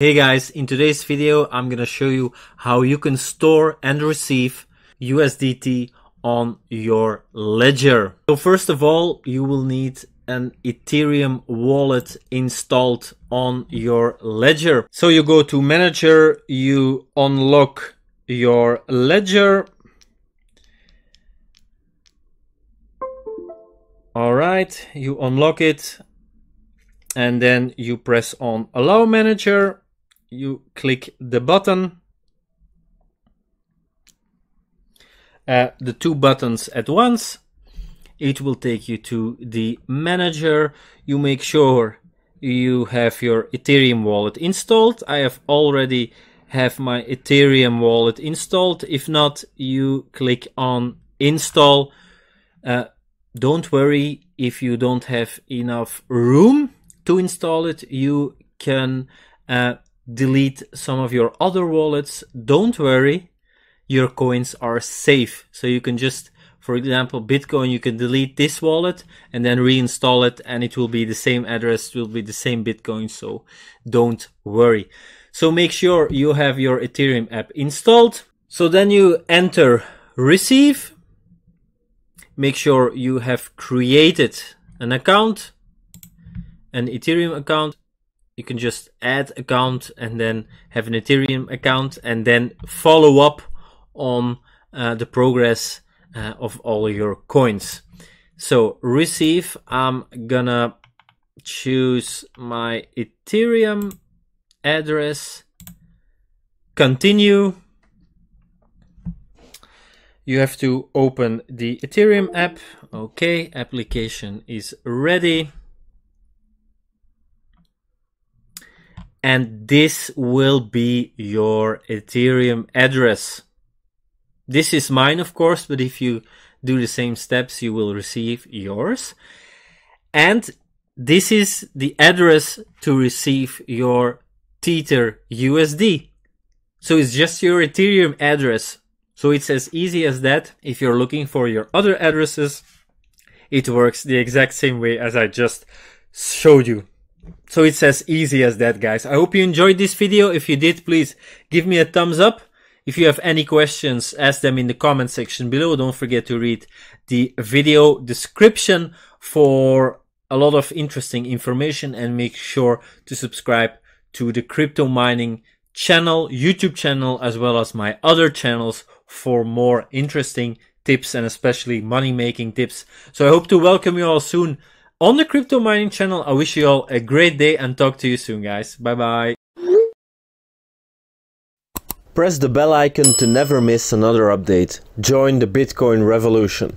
Hey guys, in today's video I'm gonna show you how you can store and receive USDT on your ledger. So first of all, you will need an Ethereum wallet installed on your ledger. So you go to manager, you unlock your ledger. All right, you unlock it and then you press on allow manager you click the button, uh, the two buttons at once. It will take you to the manager. You make sure you have your Ethereum wallet installed. I have already have my Ethereum wallet installed. If not, you click on install. Uh, don't worry if you don't have enough room to install it. You can uh, delete some of your other wallets, don't worry, your coins are safe. So you can just, for example, Bitcoin, you can delete this wallet and then reinstall it and it will be the same address, will be the same Bitcoin. So don't worry. So make sure you have your Ethereum app installed. So then you enter receive. Make sure you have created an account, an Ethereum account you can just add account and then have an Ethereum account and then follow up on uh, the progress uh, of all your coins. So receive, I'm gonna choose my Ethereum address, continue. You have to open the Ethereum app. Okay, application is ready. and this will be your Ethereum address. This is mine, of course, but if you do the same steps, you will receive yours. And this is the address to receive your Tether USD. So it's just your Ethereum address. So it's as easy as that. If you're looking for your other addresses, it works the exact same way as I just showed you. So it's as easy as that, guys. I hope you enjoyed this video. If you did, please give me a thumbs up. If you have any questions, ask them in the comment section below. Don't forget to read the video description for a lot of interesting information and make sure to subscribe to the crypto mining channel, YouTube channel, as well as my other channels for more interesting tips and especially money making tips. So I hope to welcome you all soon on the Crypto Mining channel. I wish you all a great day and talk to you soon, guys. Bye bye. Press the bell icon to never miss another update. Join the Bitcoin revolution.